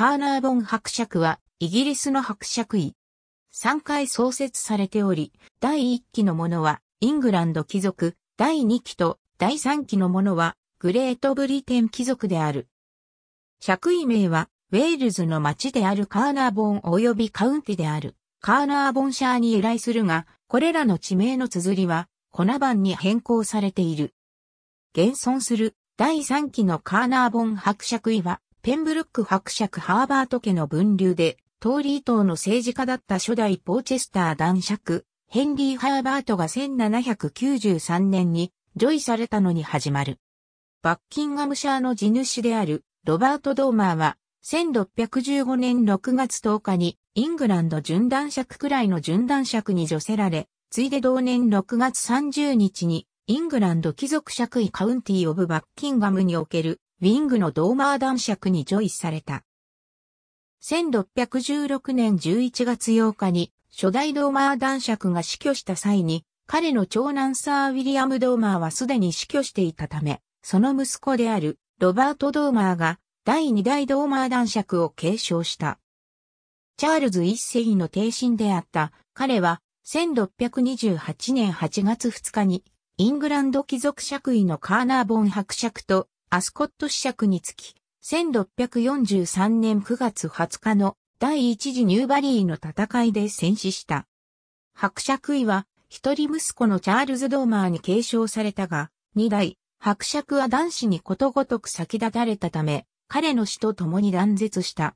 カーナーボン伯爵は、イギリスの伯爵位。3回創設されており、第1期のものは、イングランド貴族、第2期と第3期のものは、グレートブリテン貴族である。爵位名は、ウェールズの町であるカーナーボン及びカウンティである、カーナーボンシャーに由来するが、これらの地名の綴りは、粉版に変更されている。現存する第3期のカーナーボン伯爵位は、ペンブルック伯爵ハーバート家の分流で、トーリー党の政治家だった初代ポーチェスター男爵、ヘンリー・ハーバートが1793年にジョイされたのに始まる。バッキンガムシャーの地主であるロバート・ドーマーは、1615年6月10日にイングランド準男爵くらいの準男爵に除せられ、ついで同年6月30日にイングランド貴族爵位カウンティー・オブ・バッキンガムにおけるウィングのドーマー男爵に叙位された。1616年11月8日に初代ドーマー男爵が死去した際に、彼の長男サー・ウィリアム・ドーマーはすでに死去していたため、その息子であるロバート・ドーマーが第2代ドーマー男爵を継承した。チャールズ一世の定身であった彼は1628年8月2日にイングランド貴族爵位のカーナーボン伯爵とアスコット試着につき、1643年9月20日の第一次ニューバリーの戦いで戦死した。伯爵位は、一人息子のチャールズ・ドーマーに継承されたが、二代、伯爵は男子にことごとく先立たれたため、彼の死と共に断絶した。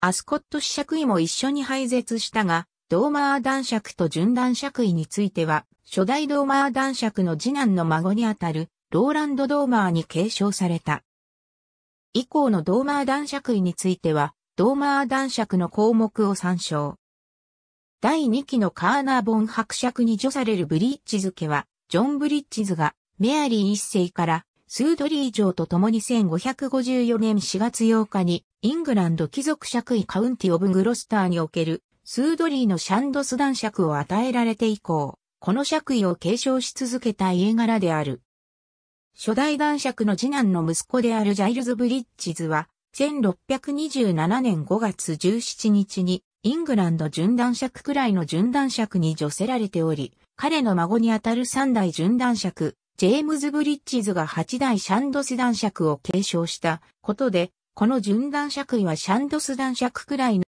アスコット子爵位も一緒に廃絶したが、ドーマー男爵と準男爵位については、初代ドーマー男爵の次男の孫にあたる、ローランド・ドーマーに継承された。以降のドーマー男爵位については、ドーマー男爵の項目を参照。第2期のカーナーボン伯爵に除されるブリッジズ家は、ジョン・ブリッジズがメアリー一世からスードリー城と共に1554年4月8日にイングランド貴族爵位カウンティ・オブ・グロスターにおけるスードリーのシャンドス男爵を与えられて以降、この爵位を継承し続けた家柄である。初代男爵の次男の息子であるジャイルズ・ブリッジズは、1627年5月17日に、イングランド準男爵くらいの準男爵に除せられており、彼の孫にあたる3代準男爵、ジェームズ・ブリッジズが8代シャンドス男爵を継承したことで、この準男爵位はシャンドス男爵くらいの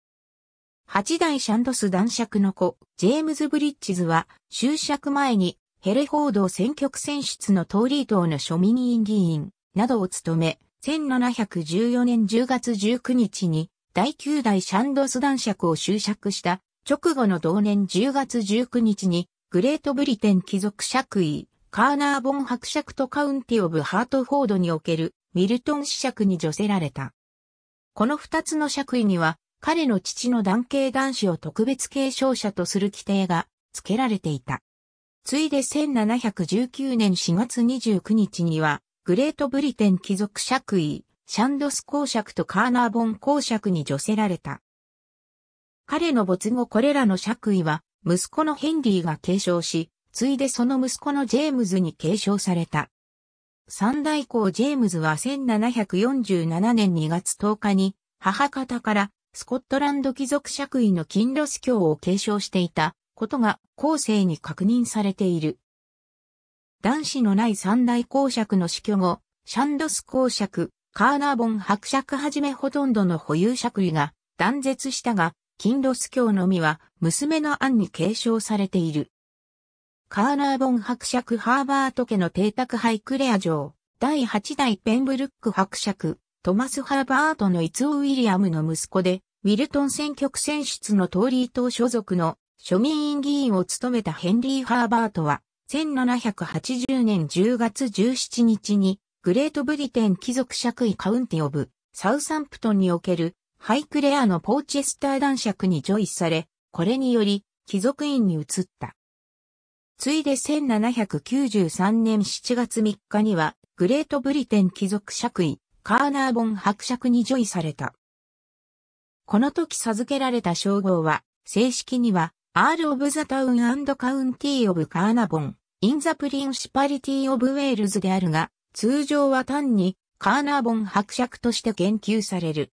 8代シャンドス男爵の子、ジェームズ・ブリッジズは、就職前にヘレフォード選挙区選出のトーリー党の庶民委員議員などを務め、1714年10月19日に第9代シャンドス男爵を就職した直後の同年10月19日にグレートブリテン貴族爵位カーナーボン伯爵とカウンティオブハートフォードにおけるミルトン子爵に除せられた。この二つの爵位には彼の父の男系男子を特別継承者とする規定が付けられていた。ついで1719年4月29日には、グレートブリテン貴族爵位、シャンドス公爵とカーナーボン公爵に除せられた。彼の没後これらの爵位は、息子のヘンリーが継承し、ついでその息子のジェームズに継承された。三代公ジェームズは1747年2月10日に母方からスコットランド貴族爵位の金ロス教を継承していたことが後世に確認されている。男子のない三大公爵の死去後、シャンドス公爵、カーナーボン伯爵はじめほとんどの保有爵位が断絶したが、金ロス教のみは娘の案に継承されている。カーナーボン伯爵ハーバート家の邸宅ハイクレア城、第8代ペンブルック伯爵、トマス・ハーバートのイツオ・ウィリアムの息子で、ウィルトン選挙区選出のトーリー党所属の庶民院議員を務めたヘンリー・ハーバートは、1780年10月17日に、グレートブリテン貴族爵位カウンティオブ、サウサンプトンにおける、ハイクレアのポーチェスター男爵にジョイされ、これにより、貴族院に移った。ついで1793年7月3日には、グレートブリテン貴族爵位、カーナーボン伯爵にジョイされた。この時授けられた称号は、正式には、アー r オ of the Town and County of c a r n a リ v o n in the Principality of Wales であるが、通常は単にカーナーボン伯爵として言及される。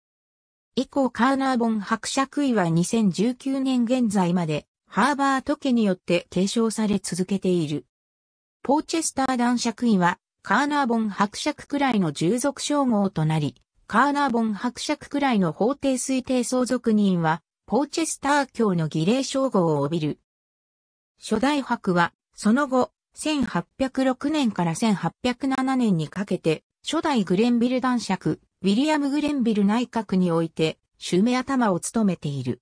以降カーナーボン伯爵位は2019年現在までハーバート家によって継承され続けている。ポーチェスター男爵位はカーナーボン伯爵くらいの従属称号となり、カーナーボン伯爵くらいの法定推定相続人はーチェスター教の儀礼称号を帯びる。初代伯は、その後、1806年から1807年にかけて、初代グレンビル男爵、ウィリアム・グレンビル内閣において、襲名頭を務めている。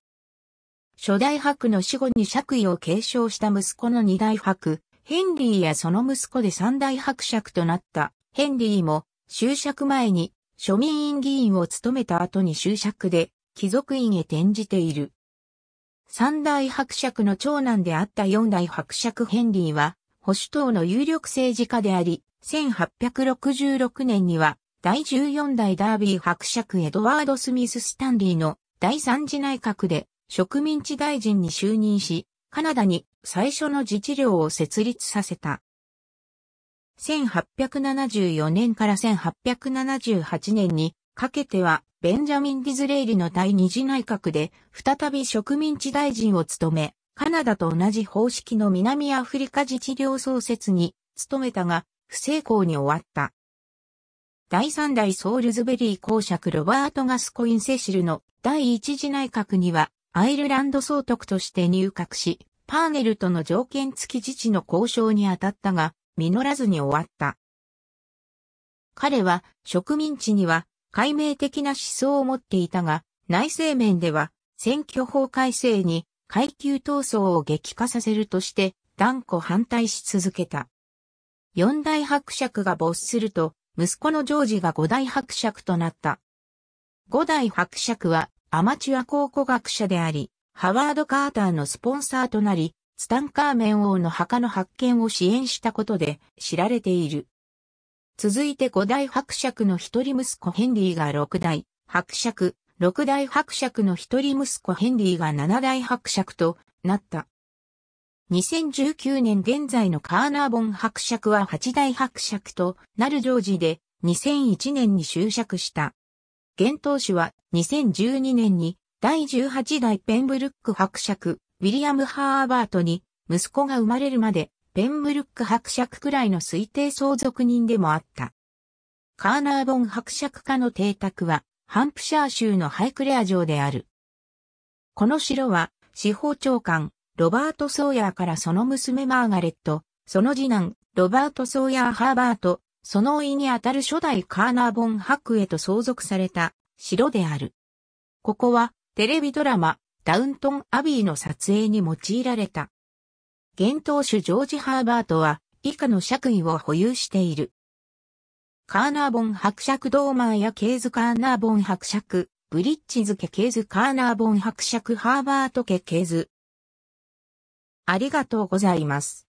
初代伯の死後に爵位を継承した息子の二代伯、ヘンリーやその息子で三代伯爵となったヘンリーも、就爵前に庶民院議員を務めた後に就爵で貴族院へ転じている。三大伯爵の長男であった四大伯爵ヘンリーは、保守党の有力政治家であり、1866年には、第14代ダービー伯爵エドワード・スミス・スタンリーの第3次内閣で植民地大臣に就任し、カナダに最初の自治領を設立させた。1874年から1878年にかけてはベンジャミン・ディズレイリの第二次内閣で、再び植民地大臣を務め、カナダと同じ方式の南アフリカ自治領創設に務めたが、不成功に終わった。第三代ソウルズベリー公爵ロバート・ガスコイン・セシルの第一次内閣には、アイルランド総督として入閣し、パーネルとの条件付き自治の交渉に当たったが、実らずに終わった。彼は植民地には解明的な思想を持っていたが、内政面では選挙法改正に階級闘争を激化させるとして断固反対し続けた。四大伯爵が没すると、息子のジョージが五大伯爵となった。五大伯爵はアマチュア考古学者であり、ハワード・カーターのスポンサーとなり、ツタンカーメン王の墓の発見を支援したことで知られている。続いて五代伯爵の一人息子ヘンリーが六代伯爵、六代伯爵の一人息子ヘンリーが七代伯爵となった。2019年現在のカーナーボン伯爵は八代伯爵となるジョージで2001年に就職した。現当主は2012年に第18代ペンブルック伯爵ウィリアム・ハーバートに息子が生まれるまでペンブルック伯爵くらいの推定相続人でもあった。カーナーボン伯爵家の邸宅は、ハンプシャー州のハイクレア城である。この城は、司法長官、ロバート・ソーヤーからその娘マーガレット、その次男、ロバート・ソーヤー・ハーバート、その甥にあたる初代カーナーボン伯へと相続された城である。ここは、テレビドラマ、ダウントン・アビーの撮影に用いられた。現当主ジョージ・ハーバートは以下の爵位を保有している。カーナーボン伯爵ドーマーやケーズカーナーボン伯爵、ブリッジズ家ーズ・カーナーボン伯爵ハーバート家系図。ありがとうございます。